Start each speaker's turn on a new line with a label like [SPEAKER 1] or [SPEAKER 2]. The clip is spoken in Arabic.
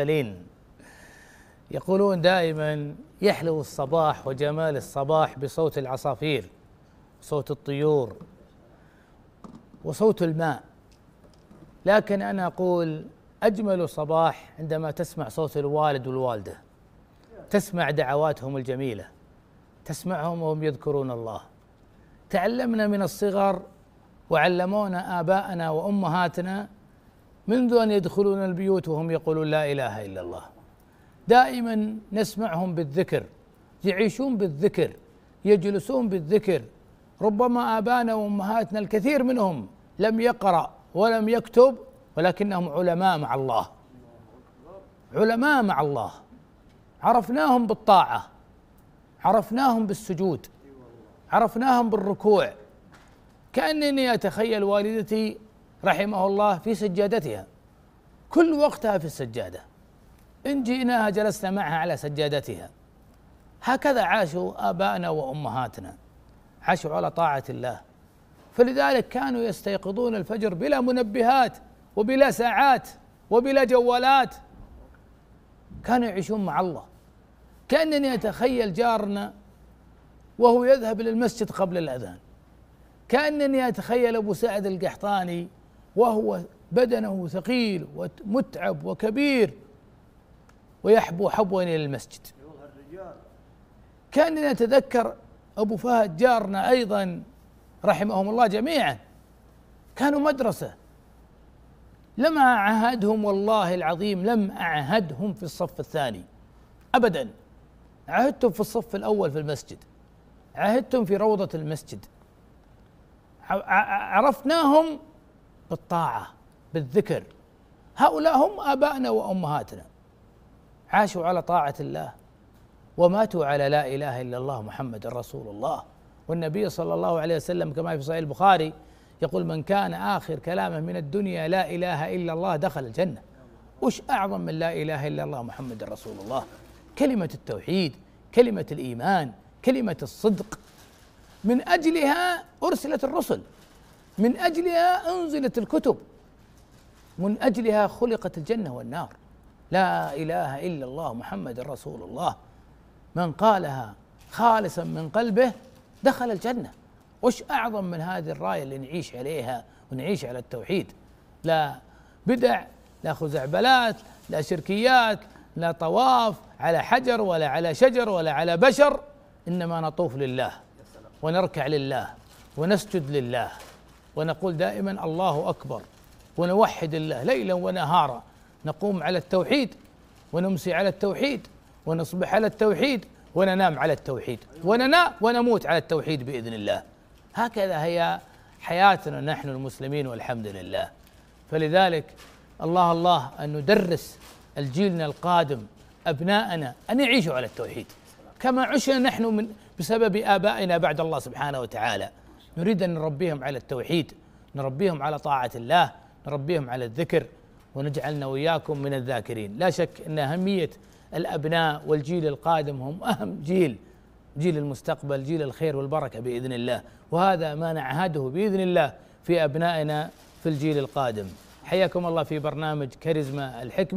[SPEAKER 1] المرسلين يقولون دائما يحلو الصباح وجمال الصباح بصوت العصافير صوت الطيور وصوت الماء لكن انا اقول اجمل صباح عندما تسمع صوت الوالد والوالده تسمع دعواتهم الجميله تسمعهم وهم يذكرون الله تعلمنا من الصغر وعلمونا اباءنا وامهاتنا منذ ان يدخلون البيوت وهم يقولون لا اله الا الله دائما نسمعهم بالذكر يعيشون بالذكر يجلسون بالذكر ربما ابانا وامهاتنا الكثير منهم لم يقرا ولم يكتب ولكنهم علماء مع الله علماء مع الله عرفناهم بالطاعه عرفناهم بالسجود عرفناهم بالركوع كانني اتخيل والدتي رحمه الله في سجادتها كل وقتها في السجاده ان جئناها جلسنا معها على سجادتها هكذا عاشوا ابائنا وامهاتنا عاشوا على طاعه الله فلذلك كانوا يستيقظون الفجر بلا منبهات وبلا ساعات وبلا جوالات كانوا يعيشون مع الله كانني اتخيل جارنا وهو يذهب للمسجد قبل الاذان كانني اتخيل ابو سعد القحطاني وهو بدنه ثقيل ومتعب وكبير ويحبو حبوا الى المسجد كان نتذكر ابو فهد جارنا ايضا رحمهم الله جميعا كانوا مدرسه لم اعهدهم والله العظيم لم اعهدهم في الصف الثاني ابدا عهدتهم في الصف الاول في المسجد عهدتهم في روضه المسجد عرفناهم بالطاعه بالذكر هؤلاء هم ابائنا وامهاتنا عاشوا على طاعه الله وماتوا على لا اله الا الله محمد رسول الله والنبي صلى الله عليه وسلم كما في صحيح البخاري يقول من كان اخر كلامه من الدنيا لا اله الا الله دخل الجنه وش اعظم من لا اله الا الله محمد رسول الله كلمه التوحيد كلمه الايمان كلمه الصدق من اجلها ارسلت الرسل من اجلها انزلت الكتب من اجلها خلقت الجنه والنار لا اله الا الله محمد رسول الله من قالها خالصا من قلبه دخل الجنه وش اعظم من هذه الرايه اللي نعيش عليها ونعيش على التوحيد لا بدع لا خزعبلات لا شركيات لا طواف على حجر ولا على شجر ولا على بشر انما نطوف لله ونركع لله ونسجد لله ونقول دائما الله أكبر ونوحد الله ليلا ونهارا نقوم على التوحيد ونمسي على التوحيد ونصبح على التوحيد وننام على التوحيد وننا ونموت على التوحيد بإذن الله هكذا هي حياتنا نحن المسلمين والحمد لله فلذلك الله الله أن ندرس الجيلنا القادم أبناءنا أن يعيشوا على التوحيد كما عشنا نحن من بسبب آبائنا بعد الله سبحانه وتعالى نريد أن نربيهم على التوحيد نربيهم على طاعة الله نربيهم على الذكر ونجعلنا وإياكم من الذاكرين لا شك أن أهمية الأبناء والجيل القادم هم أهم جيل جيل المستقبل جيل الخير والبركة بإذن الله وهذا ما نعهده بإذن الله في أبنائنا في الجيل القادم حياكم الله في برنامج كاريزما الحكمة